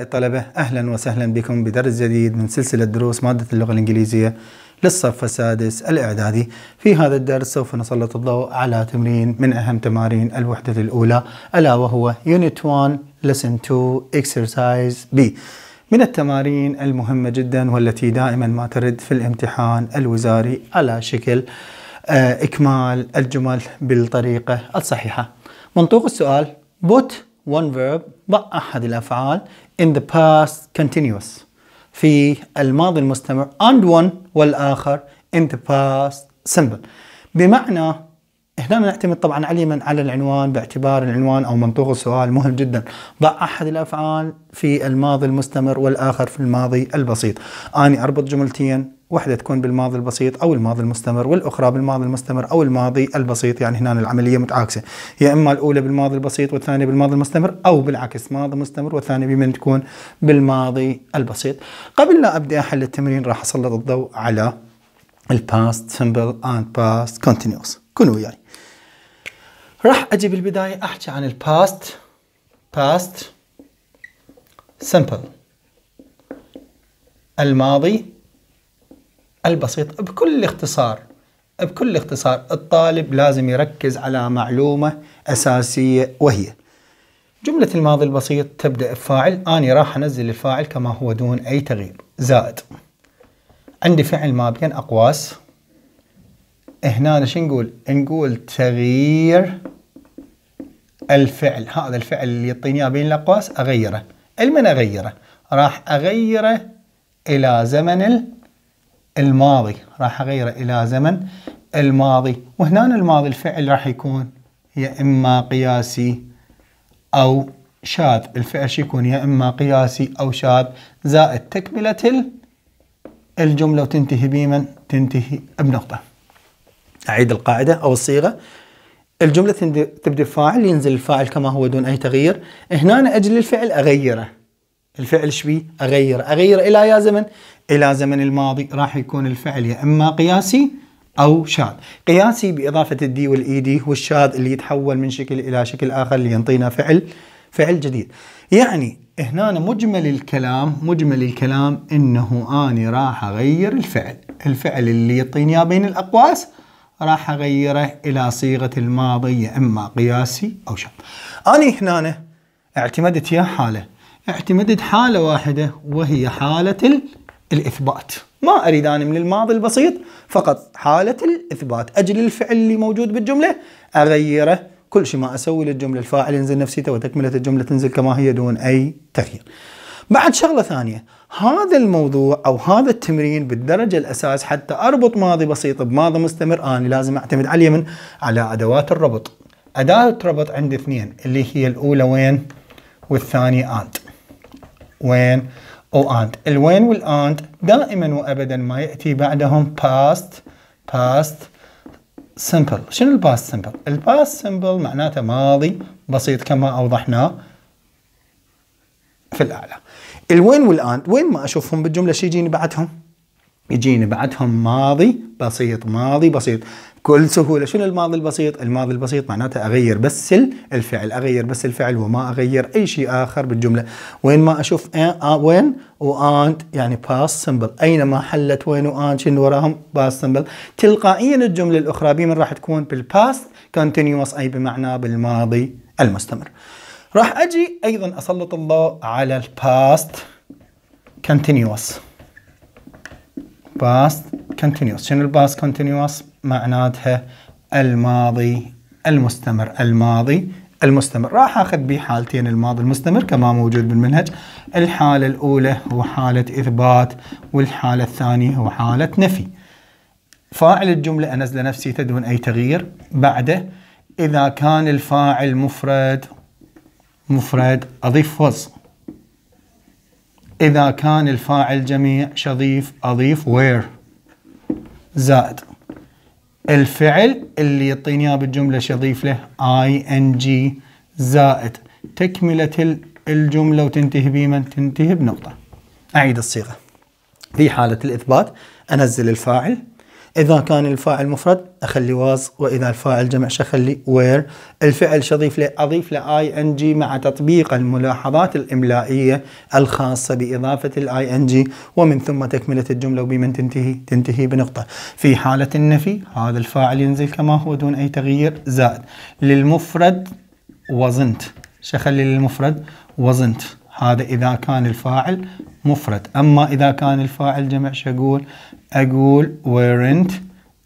الطلبة أهلا وسهلا بكم بدرس جديد من سلسلة دروس مادة اللغة الإنجليزية للصف السادس الإعدادي في هذا الدرس سوف نسلط الضوء على تمرين من أهم تمارين الوحدة الأولى ألا وهو Unit 1 Lesson 2 Exercise B من التمارين المهمة جدا والتي دائما ما ترد في الامتحان الوزاري على شكل آه، إكمال الجمل بالطريقة الصحيحة منطوق السؤال Put one verb ضع أحد الأفعال in the past continuous في الماضي المستمر and one والآخر in the past simple بمعنى هنا نعتمد طبعا من على العنوان باعتبار العنوان او منطوق السؤال مهم جدا ضع احد الافعال في الماضي المستمر والاخر في الماضي البسيط اني اربط جملتين واحدة تكون بالماضي البسيط أو الماضي المستمر والأخرى بالماضي المستمر أو الماضي البسيط يعني هنا العملية متعاكسة يا إما الأولى بالماضي البسيط والثانية بالماضي المستمر أو بالعكس ماضي مستمر والثانية بمن تكون بالماضي البسيط قبل لا أبدأ أحل التمرين راح أسلط الضوء على الباست سمبل اند باست كونتينيوس كونوا وياي يعني. راح أجي بالبداية أحكي عن الباست باست سمبل الماضي البسيط بكل اختصار بكل اختصار الطالب لازم يركز على معلومة أساسية وهي جملة الماضي البسيط تبدأ بفاعل أنا راح أنزل الفاعل كما هو دون أي تغيير زائد عندي فعل ما بين أقواس هنا شو نقول؟ نقول تغيير الفعل هذا الفعل اللي يعطيني اياه بين الأقواس أغيره المن أغيره راح أغيره إلى زمن الماضي راح أغيره إلى زمن الماضي وهنا الماضي الفعل راح يكون يا إما قياسي أو شاذ الفعل يكون يا إما قياسي أو شاذ زائد تكملة الجملة وتنتهي بمن تنتهي بنقطة أعيد القاعدة أو الصيغة الجملة تبدأ بفاعل ينزل الفاعل كما هو دون أي تغيير هنا أجل الفعل أغيره الفعل شبي أغير أغير إلى يا زمن إلى زمن الماضي راح يكون الفعل يا إما قياسي أو شاذ قياسي بإضافة الدي والإي دي والشاذ اللي يتحول من شكل إلى شكل آخر اللي ينطينا فعل فعل جديد يعني هنا مجمل الكلام مجمل الكلام انه اني راح اغير الفعل الفعل اللي يعطيني اياه بين الاقواس راح اغيره الى صيغه الماضي يا اما قياسي او شاذ اني هنا اعتمدت يا حاله اعتمدت حالة واحدة وهي حالة الإثبات ما أريد أنا من الماضي البسيط فقط حالة الإثبات أجل الفعل اللي موجود بالجملة أغيره كل شيء ما أسوي للجملة الفاعل ينزل نفسيته وتكملة الجملة تنزل كما هي دون أي تغيير بعد شغلة ثانية هذا الموضوع أو هذا التمرين بالدرجة الأساس حتى أربط ماضي بسيط بماضي مستمر أنا لازم أعتمد عليه من على أدوات الربط أداة الربط عندي اثنين اللي هي الأولى وين والثانية آند وين أو أنت الوين والآند دائما وأبدا ما يأتي بعدهم past past simple شنو الباست سمبل الباست سمبل معناته ماضي بسيط كما أوضحناه في الأعلى الوين والآند وين ما أشوفهم بالجملة شو يجيني بعدهم يجيني بعدهم ماضي بسيط ماضي بسيط بكل سهوله شنو الماضي البسيط الماضي البسيط معناته اغير بس الفعل اغير بس الفعل وما اغير اي شيء اخر بالجمله وين ما اشوف وين وانت يعني باس سمبل اينما حلت وين وانت شنو وراهم باس سمبل تلقائيا الجمله الاخرى بمن راح تكون بالباست كونتينيوس اي بمعنى بالماضي المستمر راح اجي ايضا اسلط الله على الباست كونتينيوس باست كونتينيوس شنو الباست كونتينيوس معناتها الماضي المستمر الماضي المستمر راح اخذ به حالتين الماضي المستمر كما موجود بالمنهج الحالة الأولى هو حالة إثبات والحالة الثانية هو حالة نفي فاعل الجملة أنزل نفسي تدون أي تغيير بعده إذا كان الفاعل مفرد مفرد أضيف وز إذا كان الفاعل جميع شظيف أضيف وير زائد الفعل اللي يعطيني اياه بالجمله ايش اضيف له؟ اي ان جي زائد تكمله الجمله وتنتهي بمن؟ تنتهي بنقطه. اعيد الصيغه. في حاله الاثبات انزل الفاعل إذا كان الفاعل مفرد أخلي was وإذا الفاعل جمع شخلي where الفعل شضيف له أضيف له ing مع تطبيق الملاحظات الإملائية الخاصة بإضافة ing ومن ثم تكملة الجملة وبمن تنتهي تنتهي بنقطة في حالة النفي هذا الفاعل ينزل كما هو دون أي تغيير زائد للمفرد wasn't شخلي للمفرد wasn't هذا إذا كان الفاعل مفرد أما إذا كان الفاعل جمع شقول أقول weren't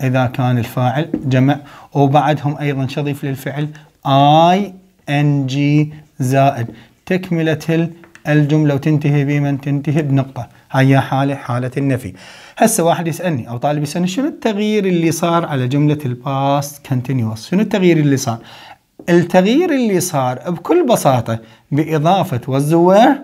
إذا كان الفاعل جمع وبعدهم أيضا شضيف للفعل اي ان جي زائد تكملة الجملة وتنتهي بمن تنتهي بنقطة هيا حالة حالة النفي هسه واحد يسألني أو طالب يسألني شنو التغيير اللي صار على جملة الباست كونتينيوس شنو التغيير اللي صار التغيير اللي صار بكل بساطة بإضافة والزوار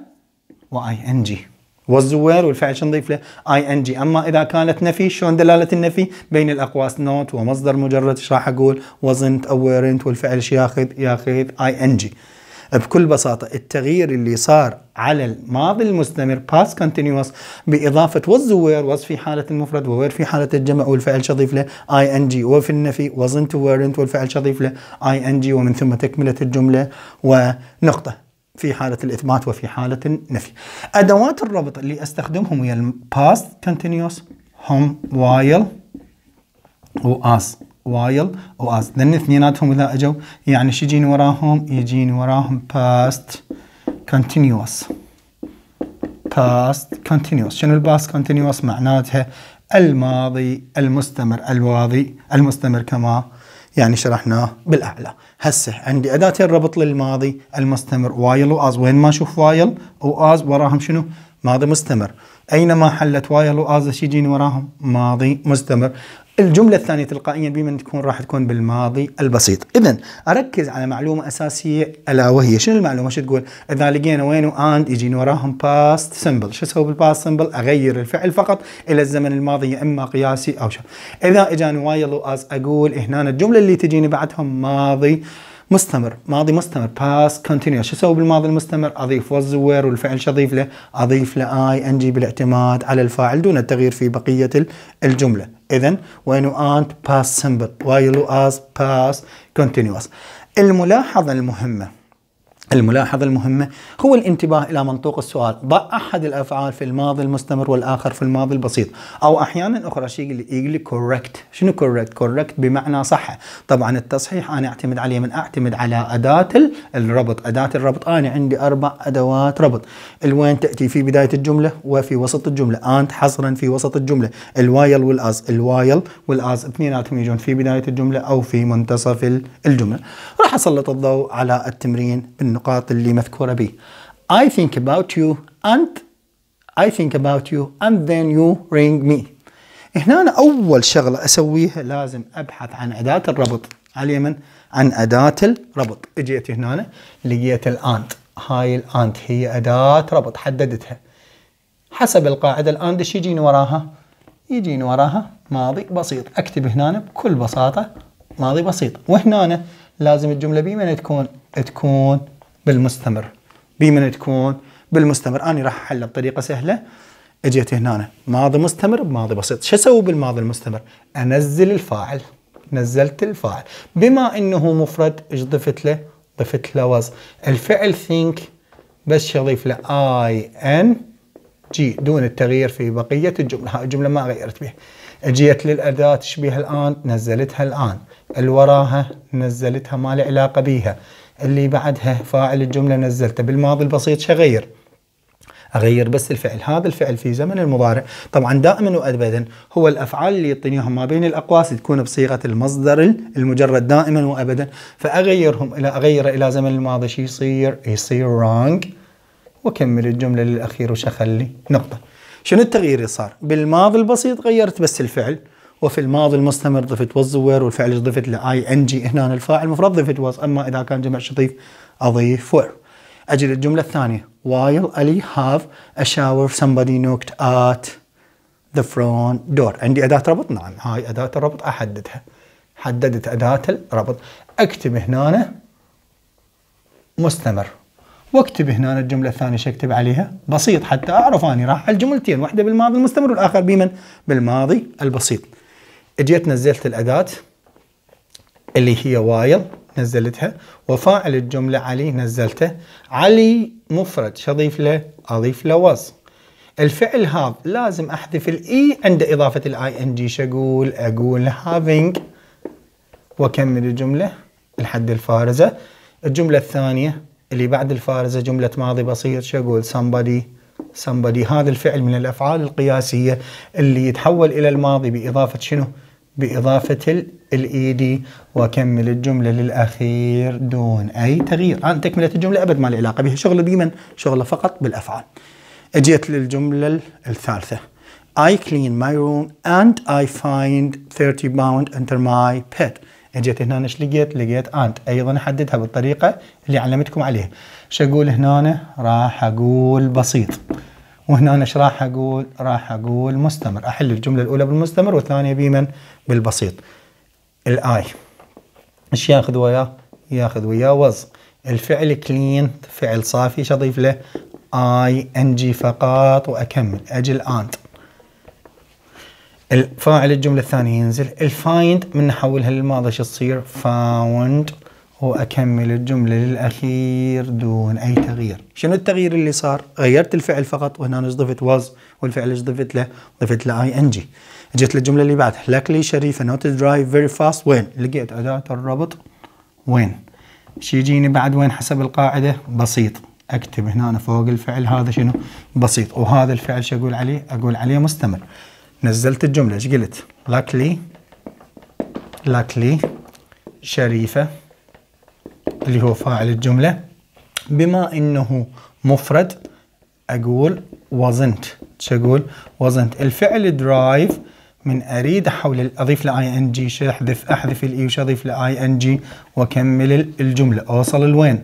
وآي إن جي والزوار والفعل شو نضيف له؟ اي ان جي، اما اذا كانت نفي شلون دلاله النفي؟ بين الاقواس نوت ومصدر مجرد ايش راح اقول؟ وزنت او ويرنت والفعل شو ياخذ؟ ياخذ اي ان جي. بكل بساطة التغيير اللي صار على الماضي المستمر past continuous بإضافة was where were was في حالة المفرد وwere في حالة الجمع والفعل شظيف له ing وفي النفي wasn't weren't والفعل شظيف له ing ومن ثم تكملة الجملة ونقطة في حالة الإثبات وفي حالة النفي أدوات الربط اللي أستخدمهم هي past continuous هم while و as وايل واز لان اثنيناتهم اذا اجوا يعني شو يجيني وراهم يجيني وراهم past continuous past continuous شنو الباست continuous معناتها الماضي المستمر الواضي المستمر كما يعني شرحناه بالاعلى هسه عندي اداتين ربط للماضي المستمر وايل واز وين ما اشوف وايل واز وراهم شنو ماضي مستمر أينما حلت وايل وآز شي يجيني وراهم ماضي مستمر الجملة الثانية تلقائيا بما تكون راح تكون بالماضي البسيط إذا أركز على معلومة أساسية ألا وهي شنو المعلومة شو تقول إذا لقينا وين وآند يجيني وراهم باست سمبل شو أسوي بالباست سمبل أغير الفعل فقط إلى الزمن الماضي يا إما قياسي أو شو إذا إجاني وايل وآز أقول هنا الجملة اللي تجيني بعدهم ماضي مستمر ماضي مستمر past continuous شو اسوي بالماضي المستمر اضيف was where والفعل شو اضيف له اضيف له i ng بالاعتماد على الفاعل دون التغيير في بقيه الجمله اذا aren't past simple while you as past continuous الملاحظه المهمه الملاحظة المهمة هو الانتباه إلى منطوق السؤال ضع أحد الأفعال في الماضي المستمر والآخر في الماضي البسيط أو أحيانا أخرى شيء يقول لي كوركت شنو correct correct بمعنى صح طبعا التصحيح أنا أعتمد عليه من أعتمد على أداة الربط أداة الربط أنا عندي أربع أدوات ربط الوين تأتي في بداية الجملة وفي وسط الجملة أنت حصرا في وسط الجملة الوايل والأز الوايل والأز اثنيناتهم يجون في بداية الجملة أو في منتصف الجملة راح أسلط الضوء على التمرين بالنقطة النقاط اللي مذكورة به I think about you and I think about you and then you ring me هنا أنا أول شغلة أسويها لازم أبحث عن أداة الربط على اليمن عن أداة الربط اجيت هنا لقيت الأنت هاي الأنت هي أداة ربط حددتها حسب القاعدة الأند ايش يجيني وراها يجيني وراها ماضي بسيط أكتب هنا بكل بساطة ماضي بسيط وهنا لازم الجملة بيمن تكون تكون بالمستمر بي من تكون بالمستمر أنا راح أحلها بطريقة سهلة اجيت هنا ماضي مستمر بماضي بسيط شو اسوي بالماضي المستمر انزل الفاعل نزلت الفاعل بما انه مفرد ايش ضفت له ضفت له وز الفعل think بس اضيف له اي ان جي دون التغيير في بقيه الجمله هاي الجمله ما غيرت بها اجيت للاداه تشبيه الان نزلتها الان الوراها نزلتها ما له علاقه بيها اللي بعدها فاعل الجملة نزلته بالماضي البسيط شغير اغير بس الفعل هذا الفعل في زمن المضارع طبعا دائما وابدا هو الافعال اللي يعطينيهم ما بين الاقواس تكون بصيغه المصدر المجرد دائما وابدا فاغيرهم الى اغيره الى زمن الماضي شي يصير يصير رونج واكمل الجمله للاخير وش اخلي نقطه شنو التغيير اللي صار بالماضي البسيط غيرت بس الفعل وفي الماضي المستمر ضفت was were والفعل ضفت لاي ان جي هنا الفاعل المفروض ضفت was اما اذا كان جمع شطيف اضيف were اجل الجمله الثانيه while Ali have a shower somebody knocked at the front door عندي اداه ربط نعم هاي اداه الربط احددها حددت اداه الربط اكتب هنا مستمر واكتب هنا الجملة الثانية اكتب عليها بسيط حتى أعرف أني راح الجملتين واحدة بالماضي المستمر والآخر بمن بالماضي البسيط اجيت نزلت الاداه اللي هي وايل نزلتها وفاعل الجمله علي نزلته علي مفرد شضيف له اضيف له وز الفعل هاف لازم احذف الاي e عند اضافه الاي ان جي شقول اقول هافينج واكمل الجمله لحد الفارزه الجمله الثانيه اللي بعد الفارزه جمله ماضي بسيط شقول somebody somebody هذا الفعل من الافعال القياسيه اللي يتحول الى الماضي باضافه شنو؟ بإضافة الإيدي e وأكمل الجملة للأخير دون أي تغيير عن تكملة الجملة أبد ما لي علاقة بها شغله بمن شغله فقط بالأفعال أجيت للجملة الثالثة I clean my room and I find 30 pound under my bed. اجيت هنا ايش لقيت؟ لقيت انت ايضا احددها بالطريقه اللي علمتكم عليها. شو اقول هنا؟ راح اقول بسيط. وهنا ايش راح اقول؟ راح اقول مستمر، احل الجمله الاولى بالمستمر والثانيه بمن؟ بالبسيط. الاي ايش ياخذ وياه؟ ياخذ وياه وز. الفعل كلين فعل صافي ايش اضيف له؟ اي ان جي فقط واكمل اجل انت. الفاعل الجمله الثانيه ينزل الفايند من نحولها للماضي شو تصير؟ فاوند واكمل الجمله للاخير دون اي تغيير شنو التغيير اللي صار غيرت الفعل فقط وهنا ضفت واز والفعل ايش ضفت له ضفت له اي ان جي جت للجمله اللي بعدها لكلي شريفه نوت درايف فيري فاست وين لقيت اداه الربط وين شي يجيني بعد وين حسب القاعده بسيط اكتب هنا فوق الفعل هذا شنو بسيط وهذا الفعل شو اقول عليه اقول عليه مستمر نزلت الجمله ايش قلت لكلي لكلي شريفه اللي هو فاعل الجملة بما انه مفرد اقول wasn't اقول؟ wasn't الفعل درايف من اريد احول اضيف لاي ان جي احذف احذف الاي e وش اضيف لاي ان جي واكمل الجمله اوصل لوين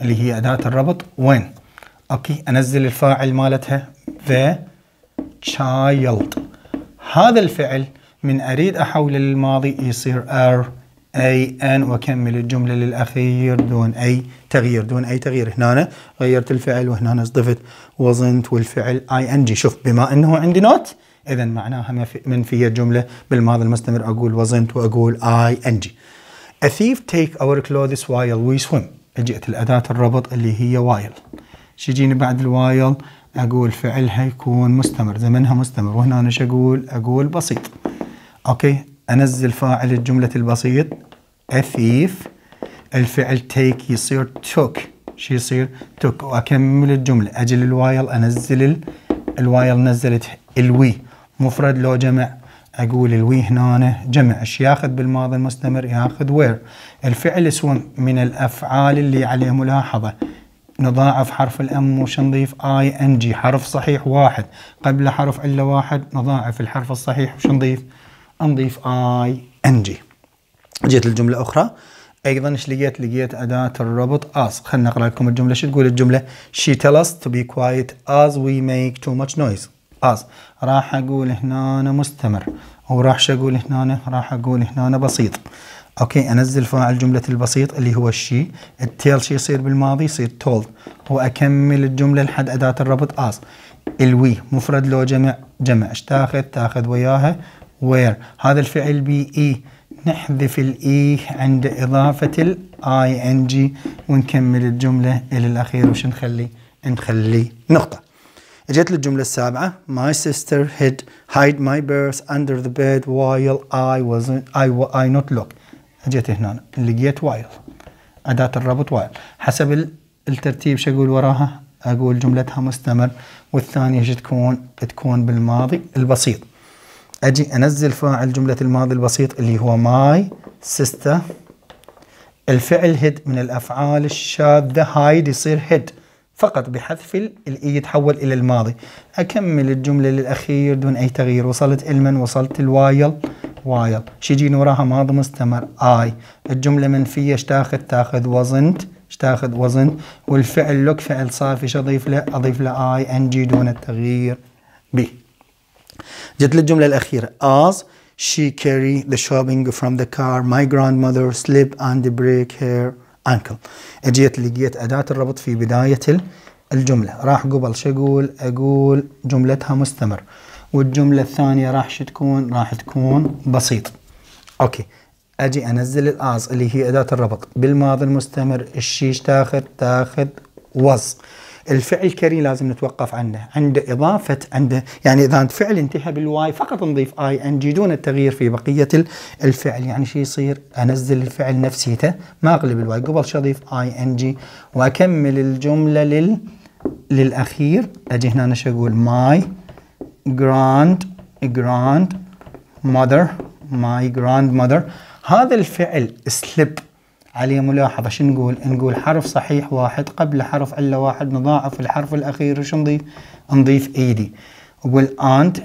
اللي هي اداه الربط وين اوكي انزل الفاعل مالتها the child هذا الفعل من اريد احول للماضي يصير are أي أن وأكمل الجملة للأخير دون أي تغيير دون أي تغيير هنا غيرت الفعل وهنا ضفت وزنت والفعل أي أن جي شوف بما أنه عندي نوت إذا معناها منفية الجمله بالماضي المستمر أقول وزنت وأقول أي أن جي A thief take our clothes while we swim اجت الأداة الربط اللي هي وايل شجيني بعد الوايل أقول فعلها يكون مستمر زمنها مستمر وهنا أنا أقول أقول بسيط أوكي أنزل فاعل الجملة البسيط a thief الفعل take يصير took شو يصير took وأكمل الجملة أجل الوايل أنزل ال... الوايل نزلت الوي مفرد لو جمع أقول الوي هنا جمع إيش ياخذ بالماضي المستمر ياخذ وير الفعل اسم من الأفعال اللي عليه ملاحظة نضاعف حرف الأم وش نضيف آي إن جي حرف صحيح واحد قبل حرف إلا واحد نضاعف الحرف الصحيح وش نضيف نضيف آي إن جي جيت لجملة أخرى أيضا إيش لقيت؟ لقيت أداة الربط as خلنا أقرأ لكم الجملة شو تقول الجملة؟ she tell us to be quiet as we make too much noise as راح أقول هنا أنا مستمر وراح أقول هنا أنا راح أقول هنا أنا بسيط اوكي انزل فاعل جمله البسيط اللي هو الشي التيل شي يصير بالماضي يصير تولد واكمل الجمله لحد اداه الربط اس الوي مفرد لو جمع جمع ايش تاخذ تاخذ وياها وير هذا الفعل بي اي نحذف الاي e عند اضافه الاي ان جي ونكمل الجمله الى الاخير وش نخلي؟ نخلي نقطه. اجت الجمله السابعه my sister hid hide my birth under the bed while I wasn't I, I not look اجت هنا لقيت while اداه الربط while حسب الترتيب شو اقول وراها؟ اقول جملتها مستمر والثانيه شو تكون؟ تكون بالماضي البسيط. اجي انزل فاعل جمله الماضي البسيط اللي هو ماي سيستر الفعل هيد من الافعال الشاذه هايد يصير هيد فقط بحذف الاي e يتحول الى الماضي اكمل الجمله للاخير دون اي تغيير وصلت المن وصلت الوايل وايل شيجي وراها ماضي مستمر اي الجمله منفيه ايش تاخذ تاخذ وزنت ايش تاخذ وزنت والفعل لك فعل صافي ايش اضيف له اضيف له اي ان جي دون التغيير بي جت للجملة الأخيرة as she carry the shopping from the car my grandmother slip and break her ankle اجيت لقيت أداة الربط في بداية الجملة راح قبل شو أقول أقول جملتها مستمر والجملة الثانية راح شو تكون راح تكون بسيط أوكي اجي انزل الاز اللي هي اداه الربط بالماضي المستمر الشيش تاخذ تاخذ was الفعل الكري لازم نتوقف عنه عند إضافة عند يعني إذا فعل انتهى بالواي فقط نضيف آي إن جي دون التغيير في بقية الفعل يعني شو يصير أنزل الفعل نفسيته ما أغلب الواي قبل شو أضيف آي إن جي وأكمل الجملة لل للأخير أجي هنا شو أقول ماي جراند جراند ماذر ماي جراند ماذر هذا الفعل سليب عليه ملاحظة شو نقول نقول حرف صحيح واحد قبل حرف إلا واحد نضاعف الحرف الأخير وش نضيف نضيف إيدي والآنت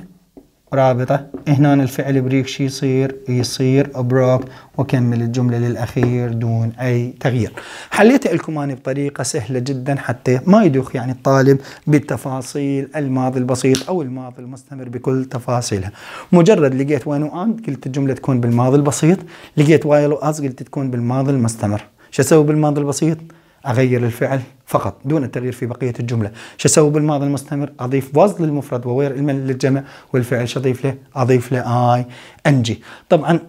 رابطة هنا الفعل بريك شي يصير يصير بروك وكمل الجملة للأخير دون أي تغيير حليتها لكم أنا بطريقة سهلة جدا حتى ما يدوخ يعني الطالب بالتفاصيل الماضي البسيط أو الماضي المستمر بكل تفاصيلها مجرد لقيت وين وأند قلت الجملة تكون بالماضي البسيط لقيت وايل وأز قلت تكون بالماضي المستمر شو أسوي بالماضي البسيط؟ أغير الفعل فقط دون التغيير في بقية الجملة اسوي بالماضي المستمر أضيف واز للمفرد المن للجمع والفعل اضيف له أضيف له اي انجي طبعا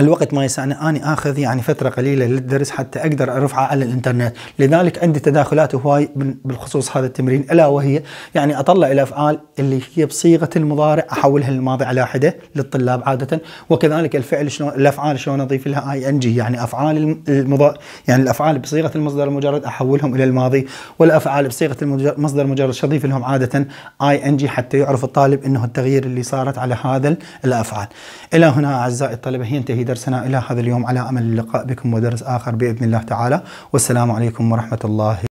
الوقت ما يسعني اني اخذ يعني فتره قليله للدرس حتى اقدر ارفعه على الانترنت، لذلك عندي تداخلات هواي بالخصوص هذا التمرين الا وهي يعني اطلع الافعال اللي هي بصيغه المضارع احولها للماضي على حده للطلاب عاده، وكذلك الفعل شلون الافعال شلون اضيف لها اي ان جي يعني افعال المضا يعني الافعال بصيغه المصدر المجرد احولهم الى الماضي، والافعال بصيغه المصدر المجرد اضيف لهم عاده اي ان جي حتى يعرف الطالب انه التغيير اللي صارت على هذا الافعال. الى هنا اعزائي الطلبه هي انتهي درسنا إلى هذا اليوم على أمل اللقاء بكم ودرس آخر بإذن الله تعالى والسلام عليكم ورحمة الله